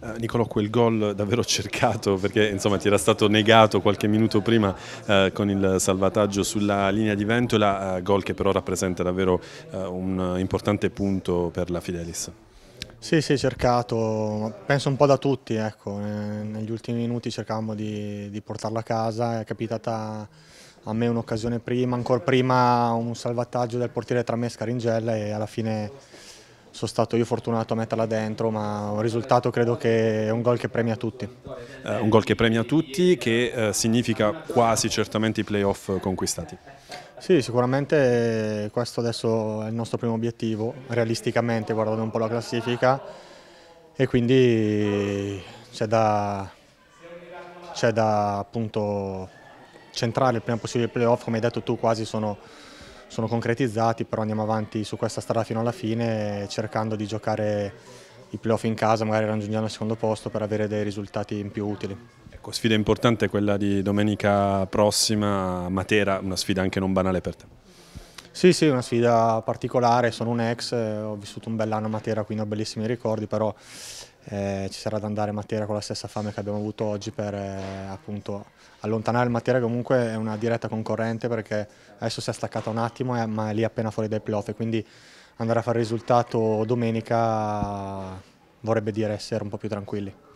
Uh, Nicolò, quel gol davvero cercato perché insomma, ti era stato negato qualche minuto prima uh, con il salvataggio sulla linea di Ventola, uh, gol che però rappresenta davvero un importante punto per la Fidelis. Sì, sì, cercato, penso un po' da tutti, ecco. negli ultimi minuti cercavamo di, di portarla a casa, è capitata a me un'occasione prima, ancora prima un salvataggio del portiere tra me e Scaringella e alla fine sono stato io fortunato a metterla dentro, ma un risultato credo che è un gol che premia tutti. Eh, un gol che premia tutti, che eh, significa quasi certamente i playoff conquistati. Sì, sicuramente questo adesso è il nostro primo obiettivo, realisticamente guardando un po' la classifica e quindi c'è da, da, appunto centrare il prima possibile i playoff, come hai detto tu quasi sono sono concretizzati, però andiamo avanti su questa strada fino alla fine cercando di giocare i playoff in casa, magari raggiungendo il secondo posto per avere dei risultati più utili. Ecco, sfida importante è quella di domenica prossima Matera, una sfida anche non banale per te. Sì, sì, una sfida particolare, sono un ex, eh, ho vissuto un bell'anno a Matera, quindi ho bellissimi ricordi, però eh, ci sarà da andare Matera con la stessa fame che abbiamo avuto oggi per eh, appunto allontanare il Matera che comunque è una diretta concorrente perché adesso si è staccata un attimo eh, ma è lì appena fuori dai playoff e quindi andare a fare il risultato domenica vorrebbe dire essere un po' più tranquilli.